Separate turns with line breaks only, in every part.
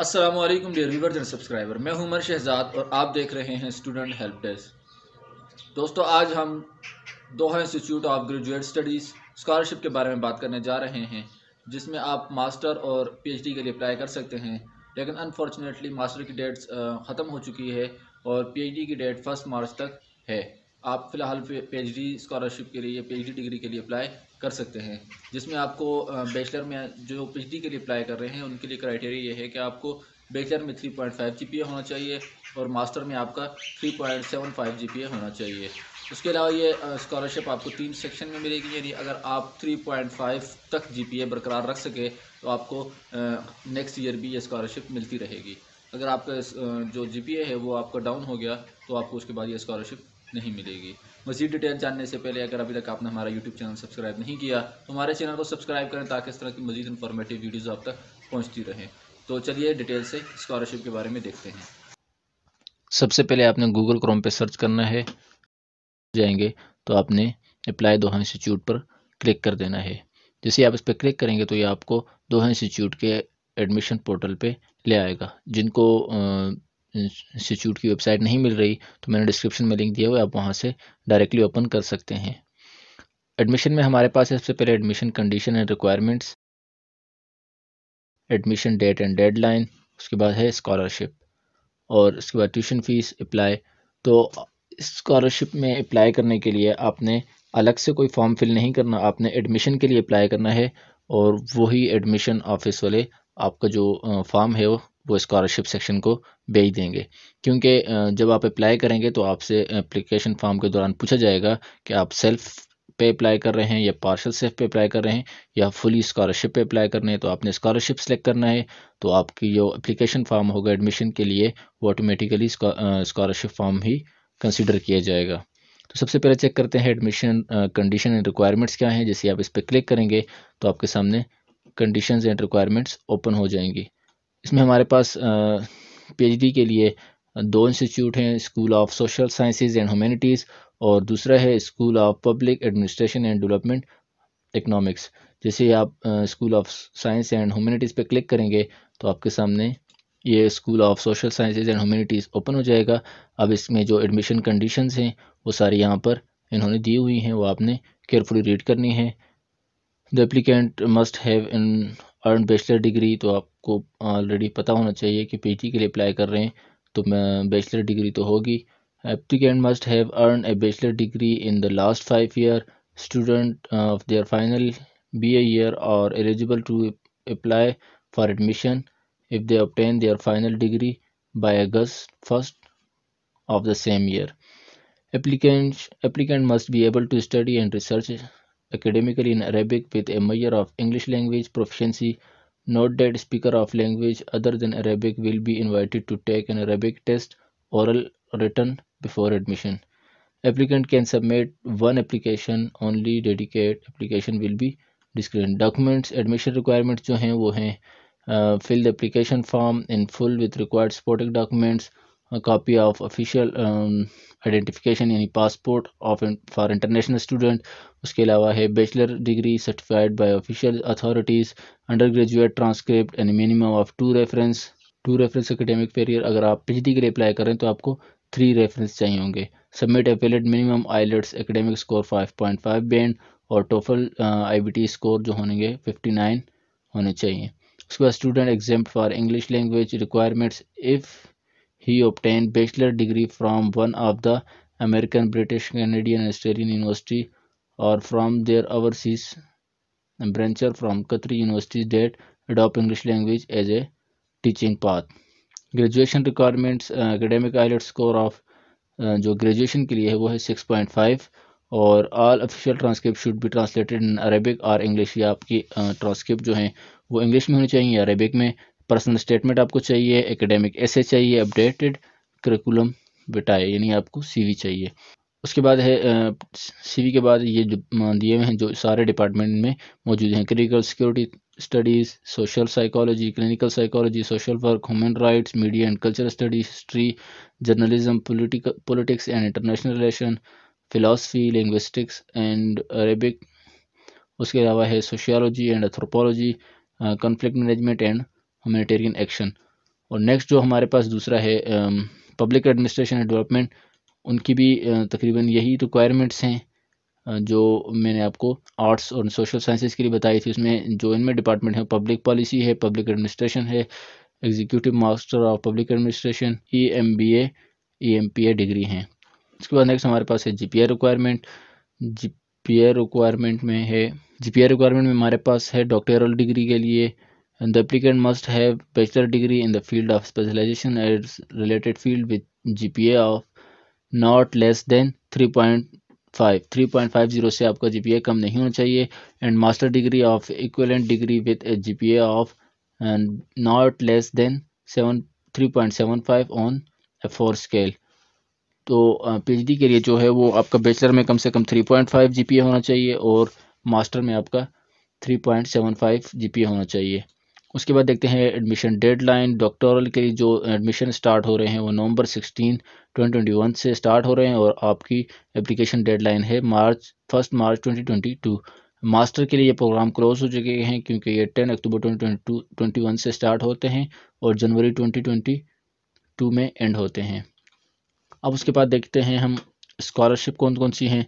Aslam dear viewers and subscriber मैं हूं शहजाद और आप देख रहे हैं स्टूडेंट हेल्प डेस्क दोस्तों आज हम Doha institute of graduate Studies scholarship के बारे में बात करने जा रहे हैं जिसमें आप मास्टर और पीएचडी के लिए अप्लाई कर सकते हैं लेकिन अनफॉर्चुनेटली मास्टर की डेट्स ख़त्म हो चुकी है और पीएचडी की डेट फर्स्ट मार्च तक है आप फ़िलहाल पीएचडी स्कॉलरशिप के लिए या पीएचडी डिग्री के लिए अप्लाई कर सकते हैं जिसमें आपको बैचलर में जो पीएचडी के लिए अप्लाई कर रहे हैं उनके लिए क्राइटेरिया ये है कि आपको बैचलर में three point five G P A होना चाहिए और मास्टर में आपका three point seven five G P A होना चाहिए उसके अलावा ये स्कॉलरशिप आपको तीन सेक्शन में मिलेगी यानी अगर आप 3.5 तक जी बरकरार रख सके तो आपको नेक्स्ट ईयर भी ये स्कॉलरशिप मिलती रहेगी अगर आपका जो जी है वो आपका डाउन हो गया तो आपको उसके बाद ये स्कॉलरशिप नहीं मिलेगी मजीद डिटेल जानने से पहले अगर अभी तक आपने हमारा यूट्यूब चैनल सब्सक्राइब नहीं किया तो हमारे चैनल को सब्सक्राइब करें ताकि इस तरह की मजीद इन्फॉर्मेटिव वीडियोज़ आप तक पहुँचती रहें तो चलिए डिटेल से स्कॉलरशिप के बारे में देखते हैं सबसे पहले आपने गूगल क्रोम पर सर्च करना है जाएंगे तो आपने अप्लाई दोहा इंस्टीट्यूट पर क्लिक कर देना है जैसे आप इस पर क्लिक करेंगे तो ये आपको दोहा इंस्टीट्यूट के एडमिशन पोर्टल पे ले आएगा जिनको इंस्टीट्यूट की वेबसाइट नहीं मिल रही तो मैंने डिस्क्रिप्शन में लिंक दिया हुआ आप वहाँ से डायरेक्टली ओपन कर सकते हैं एडमिशन में हमारे पास सबसे पहले admission condition and requirements admission date and deadline उसके बाद है स्कॉलरशिप और उसके बाद ट्यूशन फ़ीस अप्लाई तो स्कॉलरशिप में अप्लाई करने के लिए आपने अलग से कोई फॉर्म फिल नहीं करना आपने एडमिशन के लिए अप्लाई करना है और वही एडमिशन ऑफिस वाले आपका जो फॉर्म है वो वो स्कॉलरशिप सेक्शन को भेज देंगे क्योंकि जब आप अप्लाई करेंगे तो आपसे एप्लीकेशन फॉर्म के दौरान पूछा जाएगा कि आप सेल्फ पे अप्लाई कर रहे हैं या पार्शल सेफ पे अप्लाई कर रहे हैं या फुली स्कॉलरशिप पे अप्लाई करना है तो आपने स्कॉलरशिप सेलेक्ट करना है तो आपकी जो अप्लीकेशन फॉर्म होगा एडमिशन के लिए वो ऑटोमेटिकली स्कॉलरशिप फॉर्म ही कंसिडर किया जाएगा तो सबसे पहले चेक करते हैं एडमिशन कंडीशन एंड रिक्वायरमेंट्स क्या हैं जैसे आप इस पर क्लिक करेंगे तो आपके सामने कंडीशंस एंड रिक्वायरमेंट्स ओपन हो जाएंगी इसमें हमारे पास पीएचडी के लिए दो इंस्टीट्यूट हैं School of Social Sciences and Humanities और दूसरा है School of public administration and development Economics जैसे आप School of Science and Humanities पे क्लिक करेंगे तो आपके सामने ये School of Social Sciences and Humanities open हो जाएगा अब इसमें जो एडमिशन कंडीशन हैं वो सारी यहाँ पर इन्होंने दी हुई हैं वो आपने केयरफुली रीड करनी है the applicant must have in earn bachelor degree तो आपको ऑलरेडी पता होना चाहिए कि पीजी के लिए अप्लाई कर रहे हैं तो बैचलर डिग्री तो होगी applicant must have earn a bachelor degree in the last five year student of their final be year और eligible to apply for admission if they obtain their final degree by August first of the same year applicant applicant must be able to study and research academically in Arabic with a major of English language proficiency. Note that speaker of language other than Arabic will be invited to take an Arabic test, oral or written, before admission. Applicant can submit one application only dedicated application will be discreet. Documents admission requirements जो हैं वो हैं fill the application form in full with required supporting documents a copy of official um, identification यानी passport of for international student उसके अलावा है bachelor degree certified by official authorities undergraduate transcript and minimum of two reference two reference academic फेरियर अगर आप PhD के लिए apply करें तो आपको थ्री रेफरेंस चाहिए होंगे सबमिट अपेलेट minimum IELTS academic score 5.5 band और टोफल आईबीटी स्कोर जो होंगे 59 होने चाहिए उसके बाद student exam for English language requirements if He obtained bachelor degree from one of the American, British, Canadian, Australian universities or from their overseas branches from Qatar universities that adopt English language as a teaching path. Graduation requirements academic IELTS score of जो graduation के लिए है वो है 6.5 और all official transcript should be translated in Arabic और English या आपकी ट्रांसक्रिप्ट जो हैं वो इंग्लिश में होनी चाहिए या अरेबिक में पर्सनल स्टेटमेंट आपको चाहिए एकेडमिक ऐसे चाहिए अपडेटेड करिकुलम बिटाए यानी आपको सीवी चाहिए उसके बाद है सीवी के बाद ये जो दिए हुए हैं जो सारे डिपार्टमेंट में मौजूद हैं critical security studies social psychology clinical psychology social work human rights media and culture studies history journalism politics and international relation philosophy linguistics and Arabic उसके अलावा है sociology and anthropology conflict management and humanitarian action और next जो हमारे पास दूसरा है public administration and development उनकी भी uh, तकरीबन यही रिक्वायरमेंट्स तो हैं uh, जो मैंने आपको आर्ट्स और सोशल साइंसेस के लिए बताई थी उसमें जो इनमें डिपार्टमेंट है पब्लिक पॉलिसी है पब्लिक एडमिनिस्ट्रेशन है executive master of public administration E M B A E M P A degree हैं उसके बाद नेक्स्ट हमारे पास है G P A requirement G P A requirement में है जी पी ए रिक्वायरमेंट में हमारे पास है डॉक्टरल डिग्री के लिए And the applicant must have bachelor degree in the field of specialization as related field with GPA of not less than 3.5. 3.50 से आपका जी कम नहीं होना चाहिए and master degree of equivalent degree with a G of not less than seven three point seven five on a four scale तो PhD के लिए जो है वो आपका बैचलर में कम से कम थ्री पॉइंट 3.5 जीपीए होना चाहिए और मास्टर में आपका थ्री पॉइंट सेवन 3.75 जीपीए होना चाहिए उसके बाद देखते हैं एडमिशन डेडलाइन डॉक्टोरल के लिए जो एडमिशन स्टार्ट हो रहे हैं वो नवंबर 16 2021 से स्टार्ट हो रहे हैं और आपकी एप्लीकेशन डेडलाइन है मार्च फर्स्ट मार्च 2022 मास्टर के लिए ये प्रोग्राम क्लोज हो चुके हैं क्योंकि ये 10 अक्टूबर 2022 21 से स्टार्ट होते हैं और जनवरी 2022 में एंड होते हैं अब उसके बाद देखते हैं हम स्कॉलरशिप कौन कौन सी हैं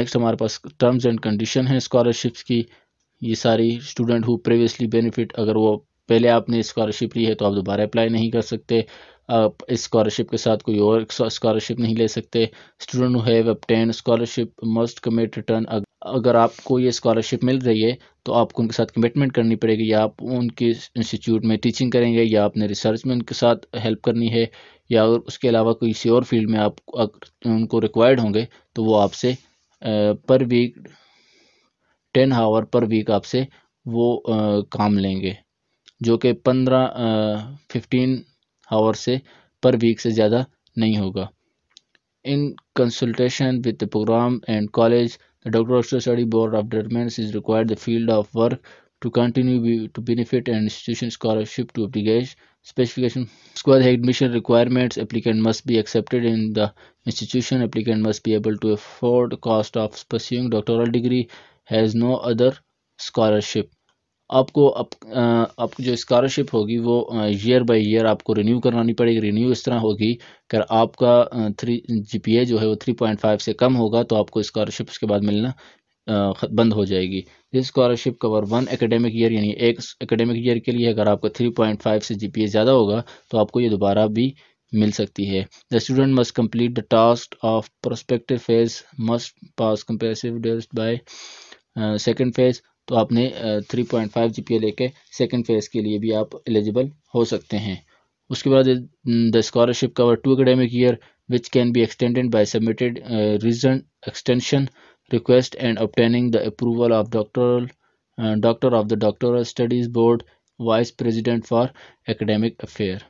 नेक्स्ट हमारे पास टर्म्स एंड कंडीशन हैं स्कॉलरशिप्स की ये सारी स्टूडेंट हु प्रीवियसली बेनिफिट अगर वो पहले आपने स्कॉलरशिप ली है तो आप दोबारा अप्लाई नहीं कर सकते आप स्कॉलरशिप के साथ कोई और स्कॉलरशिप नहीं ले सकते student who have obtain scholarship must commit return अगर आपको ये स्कॉलरशिप मिल रही है तो आपको उनके साथ कमिटमेंट करनी पड़ेगी या आप उनके इंस्टीट्यूट में टीचिंग करेंगे या आपने रिसर्च में उनके साथ हेल्प करनी है या अगर उसके अलावा किसी और फील्ड में आप उनको रिक्वायर्ड होंगे तो वो आपसे पर वीक टेन हावर पर वीक आपसे वो आ, काम लेंगे जो कि पंद्रह फिफ्टीन हावर से पर वीक से ज़्यादा नहीं होगा in consultation with the program and college the doctor study board of departments is required the field of work to continue to benefit and institution scholarship to application specification उसके admission requirements applicant must be accepted in the institution applicant must be able to afford cost of pursuing doctoral degree has no other scholarship आपको अप, आप जो scholarship होगी वो year by year आपको renew करवानी पड़ेगी रिन्यू इस तरह होगी अगर आपका थ्री ए जो है वो थ्री पॉइंट फाइव से कम होगा तो आपको स्कॉलरशिप उसके बाद मिलना बंद हो जाएगी this scholarship cover one academic year यानी एक एकेडमिक ईयर के लिए अगर आपका थ्री पॉइंट फाइव से ए ज़्यादा होगा तो आपको ये दोबारा भी मिल सकती है the student must complete the task of prospective phase must pass comprehensive test by second phase तो आपने three point five G P लेके सेकेंड फेज़ के लिए भी आप एलिजिबल हो सकते हैं उसके बाद the scholarship cover two academic year which can be extended by submitted reason extension request and obtaining the approval of doctor doctor of the doctor studies board vice president for academic affair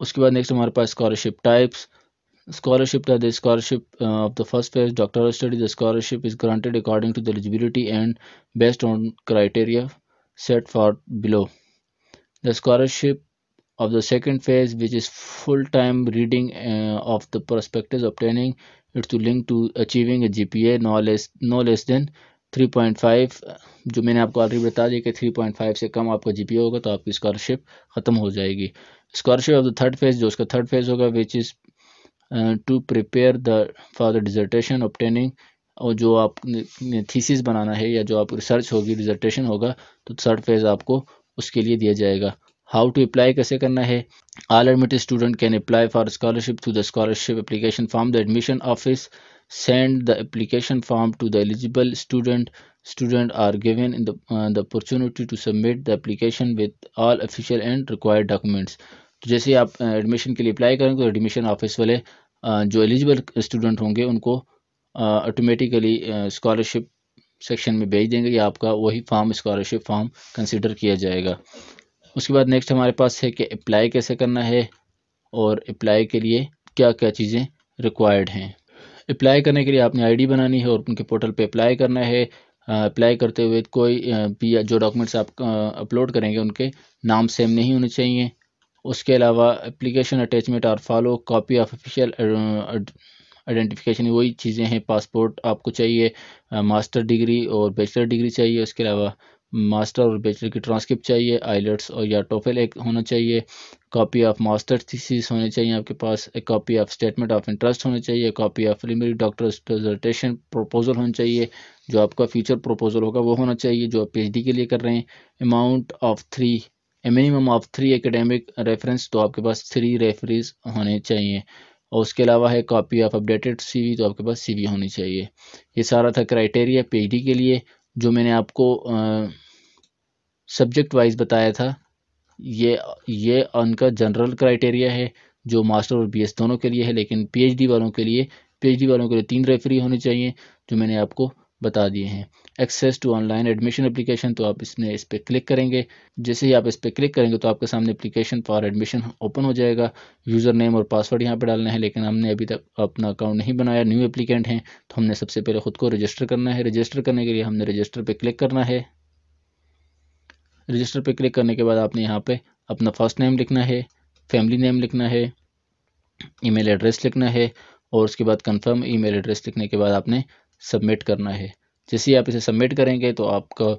उसके बाद next हमारे पास scholarship types Scholarship type the scholarship uh, of the first phase doctoral study the scholarship is granted according to the eligibility and based on criteria set for below. The scholarship of the second phase which is full-time reading uh, of the prospectus obtaining it to link to achieving a GPA no less no less than 3.5 जो मैंने आपको already बता दिया कि 3.5 से कम आपका जी होगा तो आपकी स्कॉलरशिप ख़त्म हो जाएगी scholarship of the third phase जो उसका थर्ड फेज़ होगा which is to prepare the for the dissertation obtaining और जो आप थीसिस बनाना है या जो आप रिसर्च होगी डिजर्टेशन होगा तो थर्ड फेज़ आपको उसके लिए दिया जाएगा हाउ टू अप्लाई कैसे करना है all admitted student can apply for scholarship through the scholarship application form the admission office send the application form to the eligible student student are given in the opportunity to submit the the with all official and required documents तो जैसे आप admission के लिए apply करेंगे तो admission office वाले जो eligible student होंगे उनको ऑटोमेटिकली स्कॉलरशिप सेक्शन में भेज देंगे या आपका वही फॉर्म स्कॉलरशिप फॉर्म कंसिडर किया जाएगा उसके बाद नेक्स्ट हमारे पास है कि अप्लाई कैसे करना है और अप्लाई के लिए क्या क्या चीज़ें रिक्वायर्ड हैं अप्लाई करने के लिए आपने आईडी बनानी है और उनके पोर्टल पे अप्लाई करना है अप्लाई करते हुए कोई भी जो डॉक्यूमेंट्स आप अपलोड करेंगे उनके नाम सेम नहीं होने चाहिए उसके अलावा एप्लीकेशन अटैचमेंट और follow copy of official identification वही चीज़ें हैं पासपोर्ट आपको चाहिए मास्टर uh, डिग्री और बैचलर डिग्री चाहिए उसके अलावा मास्टर और बैचलर की ट्रांसक्रिप्ट चाहिए आइलेट्स और या टोफेल एक होना चाहिए कॉपी ऑफ मास्टर थीसिस होने चाहिए आपके पास एक copy of statement of interest होना चाहिए copy of primary doctors presentation proposal होना चाहिए जो आपका फ्यूचर प्रपोजल होगा वो होना चाहिए जो आप पी के लिए कर रहे हैं amount of three minimum of three academic reference तो आपके पास थ्री रेफरीज होने चाहिए और उसके अलावा है कॉपी ऑफ अपडेटेड सीवी तो आपके पास सीवी होनी चाहिए ये सारा था क्राइटेरिया पीएचडी के लिए जो मैंने आपको सब्जेक्ट वाइज बताया था ये ये उनका जनरल क्राइटेरिया है जो मास्टर और बीएस दोनों के लिए है लेकिन पीएचडी वालों के लिए पीएचडी वालों के लिए तीन रेफरी होने चाहिए जो मैंने आपको बता दिए हैं access to online admission application तो आप इसमें इस पर क्लिक करेंगे जैसे ही आप इस पर क्लिक करेंगे तो आपके सामने एप्लीकेशन फॉर एडमिशन ओपन हो जाएगा यूज़र नेम और पासवर्ड यहाँ पर डालना है लेकिन हमने अभी तक अपना अकाउंट नहीं बनाया न्यू एप्लीकेंट हैं तो हमने सबसे पहले ख़ुद को रजिस्टर करना है रजिस्टर करने के लिए हमने रजिस्टर पर क्लिक करना है रजिस्टर पर क्लिक करने के बाद आपने यहाँ पर अपना फर्स्ट नेम लिखना है फैमिली नेम लिखना है ईमेल एड्रेस लिखना है और उसके बाद कंफर्म ईमेल एड्रेस लिखने के बाद आपने सबमिट करना है जैसे आप इसे सबमिट करेंगे तो आपका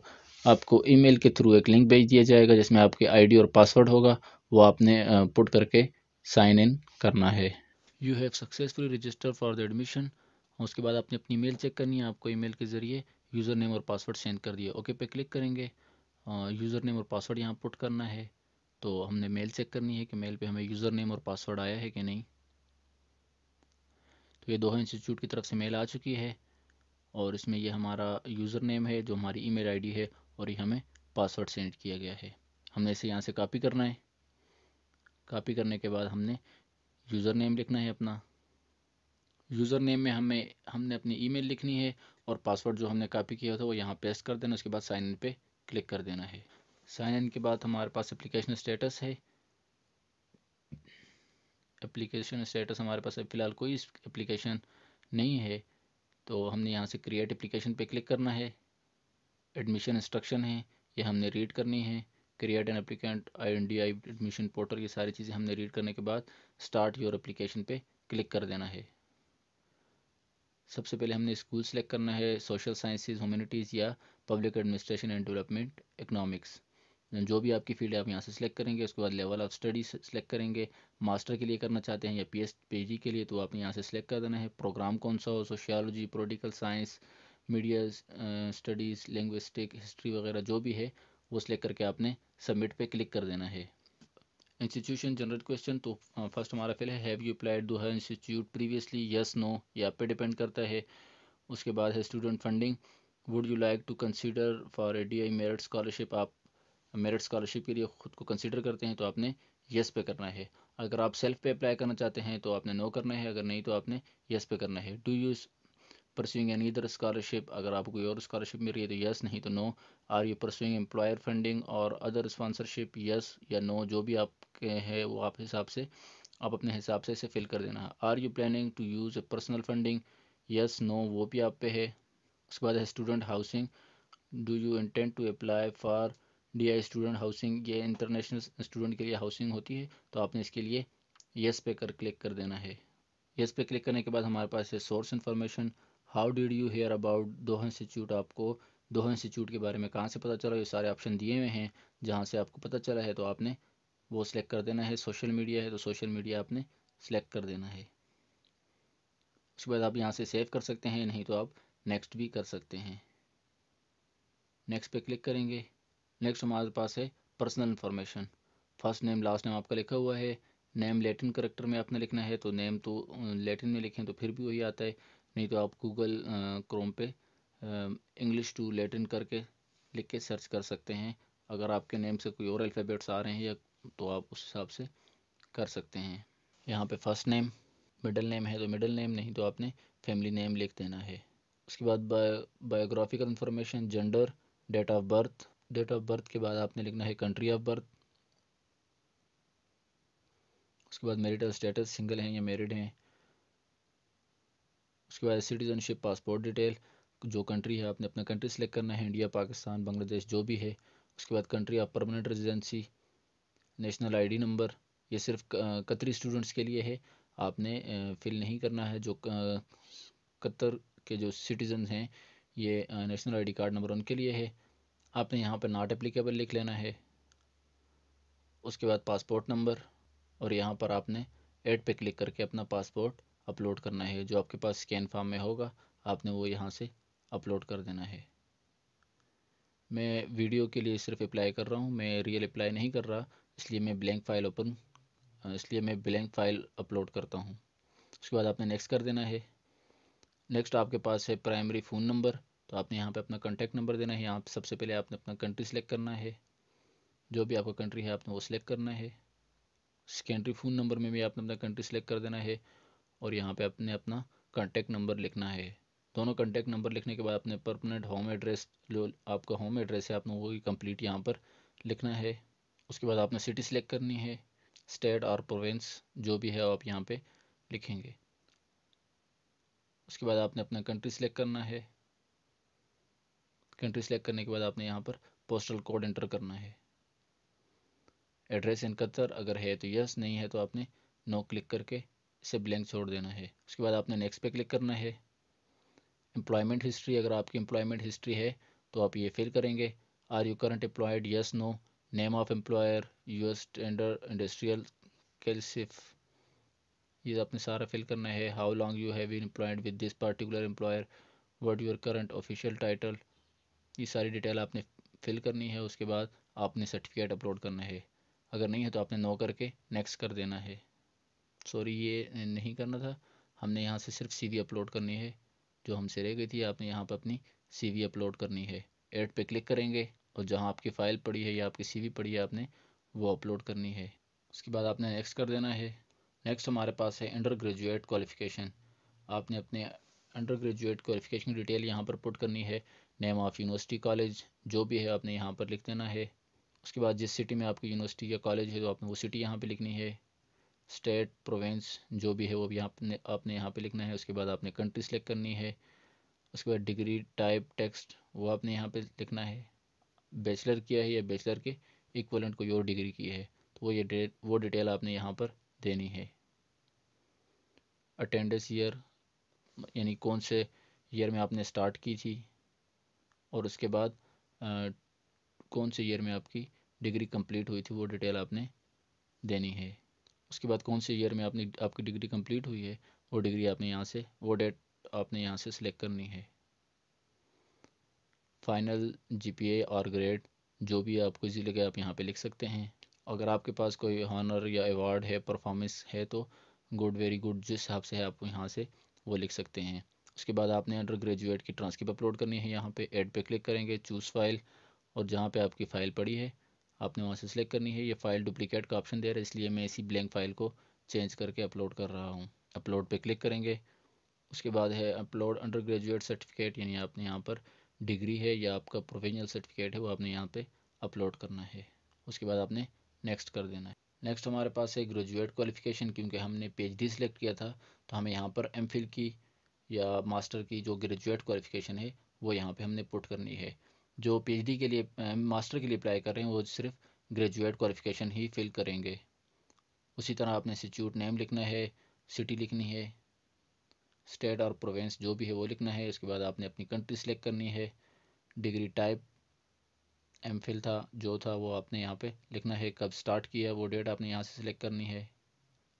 आपको ईमेल के थ्रू एक लिंक भेज दिया जाएगा जिसमें आपकी आईडी और पासवर्ड होगा वो आपने पुट करके साइन इन करना है you have successfully register for the admission उसके बाद आपने अपनी मेल चेक करनी है आपको ईमेल के ज़रिए यूज़र नेम और पासवर्ड सेंड कर दिया ओके पे क्लिक करेंगे यूज़र नेम और पासवर्ड यहाँ पुट करना है तो हमने मेल चेक करनी है कि मेल पर हमें यूज़र नेम और पासवर्ड आया है कि नहीं तो ये दोहा इंस्टीट्यूट की तरफ से मेल आ चुकी है और इसमें ये हमारा यूज़र नेम है जो हमारी ईमेल आईडी है और ये हमें पासवर्ड सेंड किया गया है हमने इसे यहाँ से कॉपी करना है कॉपी करने के बाद हमने यूज़र नेम लिखना है अपना यूज़र नेम में हमें हमने अपनी ईमेल लिखनी है और पासवर्ड जो हमने कॉपी किया था वो यहाँ पेस्ट कर देना उसके बाद साइन इन पर क्लिक कर देना है साइन इन के बाद हमारे पास एप्लीकेशन स्टेटस है एप्लीकेशन स्टेटस हमारे पास फ़िलहाल कोई एप्लीकेशन नहीं है तो हमने यहाँ से क्रिएट एप्लीकेशन पे क्लिक करना है एडमिशन इंस्ट्रक्शन है ये हमने रीड करनी है create an applicant I N D I admission portal ये सारी चीज़ें हमने रीड करने के बाद स्टार्ट योर एप्लीकेशन पे क्लिक कर देना है सबसे पहले हमने स्कूल सेलेक्ट करना है सोशल साइंसेज ह्यूमनिटीज़ या public administration and development economics जो भी आपकी फील्ड है आप यहाँ से सिलेक्ट करेंगे उसके बाद लेवल ऑफ स्टडी सेलेक्ट करेंगे मास्टर के लिए करना चाहते हैं या पी एस के लिए तो आप यहाँ से सिलेक्ट कर देना है प्रोग्राम कौन सा हो sociology political science media studies linguistic history वगैरह जो भी है वो सिलेक्ट करके आपने सबमिट पे क्लिक कर देना है इंस्टीट्यूशन जनरल क्वेश्चन तो फर्स्ट हमारा fill have you applied do her institute previously yes no ये आप पे डिपेंड करता है उसके बाद है student funding would you like to consider for a D I merit scholarship आप मेरिट स्कॉलरशिप के लिए खुद को कंसिडर करते हैं तो आपने येस पे करना है अगर आप सेल्फ पे अप्लाई करना चाहते हैं तो आपने नो करना है अगर नहीं तो आपने येस पे करना है do you pursuing any other scholarship अगर आपको कोई और स्कॉलरशिप मिल रही है तो यस नहीं तो no are you pursuing employer funding और अदर स्पॉन्सरशिप यस या नो जो भी आपके हैं वो आप हिसाब से आप अपने हिसाब से इसे फिल कर देना are you planning to use a personal funding yes no वो भी आप पे है उसके बाद है student housing do you intent to apply for D I student housing ये इंटरनेशनल स्टूडेंट के लिए हाउसिंग होती है तो आपने इसके लिए येस पे कर क्लिक कर देना है येस पे क्लिक करने के बाद हमारे पास है source information how did you hear about Doha institute आपको दोहा इंस्टीट्यूट के बारे में कहाँ से पता चला ये सारे ऑप्शन दिए हुए हैं जहाँ से आपको पता चला है तो आपने वो सिलेक्ट कर देना है सोशल मीडिया है तो सोशल मीडिया आपने सिलेक्ट कर देना है उसके बाद आप यहाँ से सेव कर सकते हैं नहीं तो आप नेक्स्ट भी कर सकते हैं नेक्स्ट पे क्लिक करेंगे नेक्स्ट हमारे पास है personal information first name last name आपका लिखा हुआ है नेम लेटिन करेक्टर में आपने लिखना है तो नेम तो लेटिन में लिखें तो फिर भी वही आता है नहीं तो आप गूगल क्रोम पे इंग्लिश टू लेटिन करके लिख के सर्च कर सकते हैं अगर आपके नेम से कोई और अल्फ़ाबेट्स आ रहे हैं या तो आप उस हिसाब से कर सकते हैं यहाँ पे फर्स्ट नेम मिडल नेम है तो मिडल नेम नहीं तो आपने फैमिली नेम लिख देना है उसके बाद biographical information gender date of birth date of birth के बाद आपने लिखना है कंट्री ऑफ बर्थ उसके बाद मेरिटल स्टेटस सिंगल हैं या मेरिड हैं उसके बाद सिटीजनशिप पासपोर्ट डिटेल जो कंट्री है आपने अपना कंट्री सेलेक्ट करना है इंडिया पाकिस्तान बांग्लादेश जो भी है उसके बाद country of permanent residency national ID number ये सिर्फ कतरी स्टूडेंट्स के लिए है आपने फिल नहीं करना है जो कतर के जो सिटीजन हैं ये नेशनल आईडी कार्ड नंबर उनके लिए है आपने यहाँ पर नॉट एप्लीकेबल लिख लेना है उसके बाद पासपोर्ट नंबर और यहाँ पर आपने एड पे क्लिक करके अपना पासपोर्ट अपलोड करना है जो आपके पास स्कैन फॉर्म में होगा आपने वो यहाँ से अपलोड कर देना है मैं वीडियो के लिए सिर्फ अप्लाई कर रहा हूँ मैं रियल अप्लाई नहीं कर रहा इसलिए मैं ब्लैंक फाइल ओपन इसलिए मैं ब्लैंक फाइल अपलोड करता हूँ उसके बाद आपने नेक्स्ट कर देना है नेक्स्ट आपके पास है प्राइमरी फ़ोन नंबर तो आपने यहाँ पे अपना कॉन्टैक्ट नंबर देना है यहाँ सबसे पहले आपने अपना कंट्री सेलेक्ट करना है जो भी आपका कंट्री है आपने वो सिलेक्ट करना है सेकेंडरी फ़ोन नंबर में भी आपने अपना कंट्री सेलेक्ट कर देना है और यहाँ पे आपने अपना कॉन्टैक्ट नंबर लिखना है दोनों कॉन्टैक्ट नंबर लिखने के बाद अपने परमानेंट होम एड्रेस जो आपका होम एड्रेस है आपने वो कंप्लीट यहाँ पर लिखना है उसके बाद आपने सिटी सेलेक्ट करनी है स्टेट और प्रोविंस जो भी है आप यहाँ पे लिखेंगे उसके बाद आपने अपना कंट्री सेलेक्ट करना है कंट्री सेलेक्ट करने के बाद आपने यहाँ पर पोस्टल कोड एंटर करना है एड्रेस कतर अगर है तो यस नहीं है तो आपने नो क्लिक करके इसे ब्लैंक छोड़ देना है उसके बाद आपने नेक्स्ट पे क्लिक करना है एम्प्लॉयमेंट हिस्ट्री अगर आपकी एम्प्लॉयमेंट हिस्ट्री है तो आप ये फिल करेंगे are you current employed yes no name of employer U S tender industrial classification ये आपने सारा फिल करना है how long you have been employed with this particular employer what your current official title ये सारी detail आपने fill करनी है उसके बाद आपने सर्टिफिकेट अपलोड करना है अगर नहीं है तो आपने नो करके नेक्स्ट कर देना है सॉरी ये नहीं करना था हमने यहाँ से सिर्फ सीवी अपलोड करनी है जो हमसे रह गई थी आपने यहाँ पर अपनी सीवी अपलोड करनी है एड पे क्लिक करेंगे और जहाँ आपकी फ़ाइल पड़ी है या आपकी सीवी पड़ी है आपने वो अपलोड करनी है उसके बाद आपने नेक्स्ट कर देना है नेक्स्ट हमारे पास है अंडर ग्रेजुएट क्वालिफ़िकेशन आपने अपने अंडर ग्रेजुएट क्वालिफ़िकेशन की डिटेल यहाँ पर पुट करनी है नेम ऑफ़ यूनिवर्सिटी कॉलेज जो भी है आपने यहाँ पर लिख देना है उसके बाद जिस सिटी में आपकी यूनिवर्सिटी या कॉलेज है तो आपने वो सिटी यहाँ पे लिखनी है स्टेट प्रोवेंस जो भी है वो भी आपने आपने यहाँ पे लिखना है उसके बाद आपने कंट्री सेलेक्ट करनी है उसके बाद डिग्री टाइप टेक्स्ट वो आपने यहाँ पे लिखना है बैचलर किया है या बैचलर के इक्वलेंट कोई और डिग्री की है तो वो ये डे वो डिटेल आपने यहाँ पर देनी है अटेंडेंस ईयर यानी कौन से ईयर में आपने स्टार्ट की थी और उसके बाद कौन से ईयर में आपकी डिग्री कंप्लीट हुई थी वो डिटेल आपने देनी है उसके बाद कौन से ईयर में आपने आपकी डिग्री कंप्लीट हुई है वो डिग्री आपने यहाँ से वो डेट आपने यहाँ से सिलेक्ट करनी है फाइनल जीपीए और ग्रेड जो भी आपको इजी लगे आप यहाँ पे लिख सकते हैं अगर आपके पास कोई हॉनर या अवार्ड है परफॉर्मेंस है तो गुड वेरी गुड जिस हिसाब से है आप यहाँ से वो लिख सकते हैं उसके बाद आपने अंडर ग्रेजुएट की ट्रांसक्रिप्ट अपलोड करनी है यहाँ पे ऐड पे क्लिक करेंगे चूज़ फाइल और जहाँ पे आपकी फ़ाइल पड़ी है आपने वहाँ से सिलेक्ट करनी है ये फ़ाइल डुप्लीकेट का ऑप्शन दे रहा है इसलिए मैं इसी ब्लैंक फ़ाइल को चेंज करके अपलोड कर रहा हूँ अपलोड पे क्लिक करेंगे उसके बाद है अपलोड अंडर ग्रेजुएट सर्टिफिकेट यानी आपने यहाँ पर डिग्री है या आपका प्रोफेशनल सर्टिफिकेट है वो आपने यहाँ पर अपलोड करना है उसके बाद आपने नेक्स्ट कर देना है नेक्स्ट हमारे पास है ग्रेजुएट क्वालिफिकेशन क्योंकि हमने पी एच सिलेक्ट किया था तो हमें यहाँ पर एम की या मास्टर की जो ग्रेजुएट क्वालिफिकेशन है वो यहाँ पे हमने पुट करनी है जो पीएचडी के लिए मास्टर के लिए अप्लाई कर रहे हैं वो सिर्फ ग्रेजुएट क्वालिफिकेशन ही फिल करेंगे उसी तरह आपने इंस्टीट्यूट नेम लिखना है सिटी लिखनी है स्टेट और प्रोवेंस जो भी है वो लिखना है उसके बाद आपने अपनी कंट्री सेलेक्ट करनी है डिग्री टाइप एम था जो था वो आपने यहाँ पे लिखना है कब स्टार्ट किया वो डेट आपने यहाँ से सिलेक्ट करनी है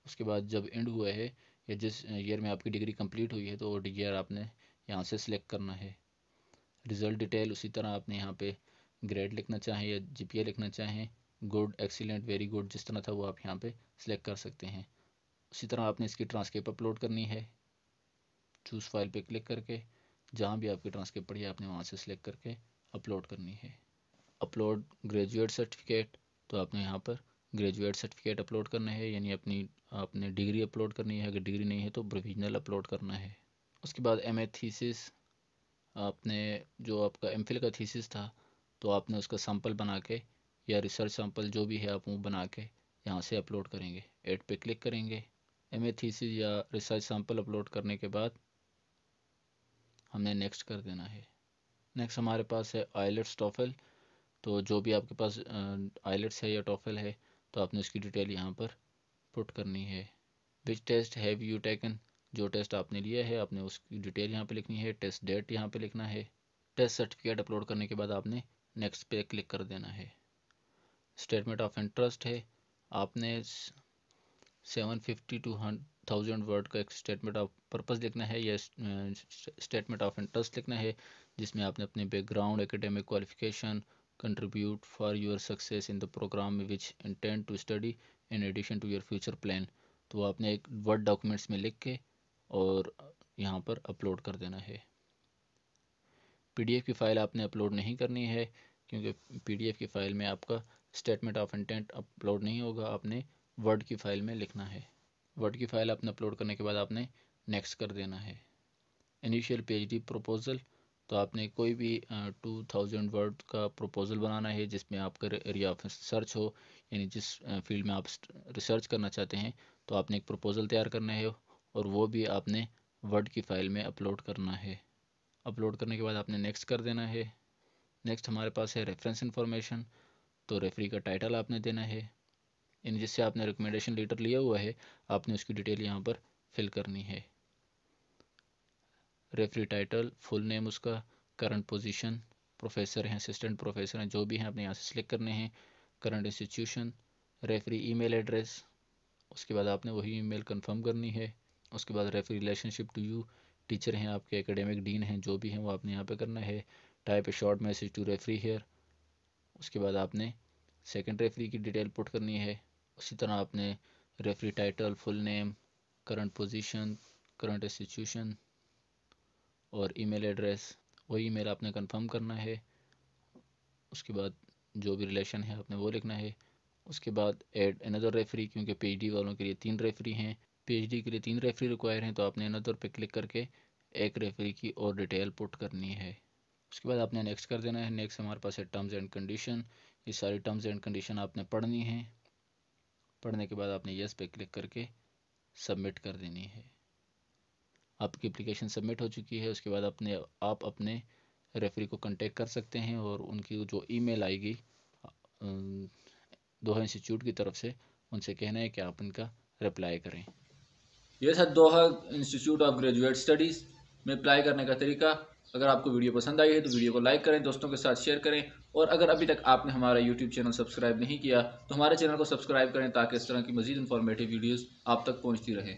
उसके बाद जब एंड हुआ है या जिस ईयर में आपकी डिग्री कंप्लीट हुई है तो वो ईयर आपने यहाँ से सिलेक्ट करना है रिज़ल्ट डिटेल उसी तरह आपने यहाँ पे ग्रेड लिखना चाहें या जी लिखना चाहें गुड एक्सीलेंट वेरी गुड जिस तरह था वो आप यहाँ पे सिलेक्ट कर सकते हैं उसी तरह आपने इसकी ट्रांसक्रिप्ट अपलोड करनी है चूज़ फाइल पे क्लिक करके जहाँ भी आपकी ट्रांसक्रिप्ट पड़ी है आपने वहाँ से सिलेक्ट करके अपलोड करनी है अपलोड ग्रेजुएट सर्टिफिकेट तो आपने यहाँ पर ग्रेजुएट सर्टिफिकेट अपलोड करना है यानी अपनी अपने डिग्री अपलोड करनी है अगर डिग्री नहीं है तो प्रोविजनल अपलोड करना है उसके बाद एम ए थीसिस आपने जो आपका एम का थीसिस था तो आपने उसका सैम्पल बना के या रिसर्च सैम्पल जो भी है आप वो बना के यहाँ से अपलोड करेंगे एड पे क्लिक करेंगे एम ए थीसिस या रिसर्च सैम्पल अपलोड करने के बाद हमने नेक्स्ट कर देना है नेक्स्ट हमारे पास है आईलेट्स टॉफल तो जो भी आपके पास आईलेट्स है या टॉफल है तो आपने उसकी डिटेल यहाँ पर पुट करनी है which test have you taken जो टेस्ट आपने लिया है आपने उसकी डिटेल यहाँ पे लिखनी है टेस्ट डेट यहाँ पे लिखना है टेस्ट सर्टिफिकेट अपलोड करने के बाद आपने नेक्स्ट पे क्लिक कर देना है स्टेटमेंट ऑफ इंटरेस्ट है आपने seven fifty to thousand word का एक स्टेटमेंट ऑफ पर्पज़ लिखना है या स्टेटमेंट ऑफ इंटरेस्ट लिखना है जिसमें आपने अपने background academic qualification contribute for your success in the program which intend to study in addition to your future plan तो आपने एक वर्ड डॉक्यूमेंट्स में लिख के और यहाँ पर अपलोड कर देना है पीडीएफ की फ़ाइल आपने अपलोड नहीं करनी है क्योंकि पीडीएफ की फ़ाइल में आपका स्टेटमेंट ऑफ इंटेंट अपलोड नहीं होगा आपने वर्ड की फ़ाइल में लिखना है वर्ड की फ़ाइल आपने अपलोड करने के बाद आपने नेक्स्ट कर देना है initial P H D proposal तो आपने कोई भी टू थाउजेंड वर्ड का प्रपोज़ल बनाना है जिसमें आपका एरिया ऑफ रिसर्च हो यानी जिस फील्ड में आप रिसर्च करना चाहते हैं तो आपने एक प्रपोज़ल तैयार करना है और वो भी आपने वर्ड की फ़ाइल में अपलोड करना है अपलोड करने के बाद आपने नेक्स्ट कर देना है नेक्स्ट हमारे पास है रेफरेंस इन्फॉर्मेशन तो रेफरी का टाइटल आपने देना है यानी जिससे आपने रिकमेंडेशन लेटर लिया हुआ है आपने उसकी डिटेल यहाँ पर फिल करनी है रेफरी टाइटल फुल नेम उसका करंट पोजीशन प्रोफेसर हैं असिस्टेंट प्रोफेसर हैं जो भी हैं अपने यहाँ से सिलेक्ट करने हैं current institution referee email address उसके बाद आपने वही ईमेल कंफर्म करनी है उसके बाद referee relationship to you teacher हैं आपके एकेडमिक डीन हैं जो भी हैं वो आपने यहाँ पे करना है type a short message to referee here उसके बाद आपने सेकेंड रेफरी की डिटेल पुट करनी है उसी तरह आपने referee title full name current position current institution और ईमेल एड्रेस वही ईमेल आपने कंफर्म करना है उसके बाद जो भी रिलेशन है आपने वो लिखना है उसके बाद एड अनदर रेफरी क्योंकि पीएचडी वालों के लिए तीन रेफरी हैं पीएचडी के लिए तीन रेफरी रिक्वायर हैं तो आपने अनदर पे क्लिक करके एक रेफरी की और डिटेल पुट करनी है उसके बाद आपने नेक्स्ट कर देना है नेक्स्ट हमारे पास है टर्म्स एंड कंडीशन ये सारी टर्म्स एंड कंडीशन आपने पढ़नी है पढ़ने के बाद आपने यस पे क्लिक करके सबमिट कर देनी है आपकी एप्लीकेशन सबमिट हो चुकी है उसके बाद अपने आप अपने रेफरी को कांटेक्ट कर सकते हैं और उनकी जो ईमेल आएगी दोहा इंस्टीट्यूट की तरफ से उनसे कहना है कि आप इनका रिप्लाई करें यह sir Doha institute of graduate studies में अप्लाई करने का तरीका अगर आपको वीडियो पसंद आई है तो वीडियो को लाइक करें दोस्तों के साथ शेयर करें और अगर अभी तक आपने हमारा यूट्यूब चैनल सब्सक्राइब नहीं किया तो हमारे चैनल को सब्सक्राइब करें ताकि इस तरह की मजीद इन्फॉर्मेटिव वीडियोज़ आप तक पहुँचती रहें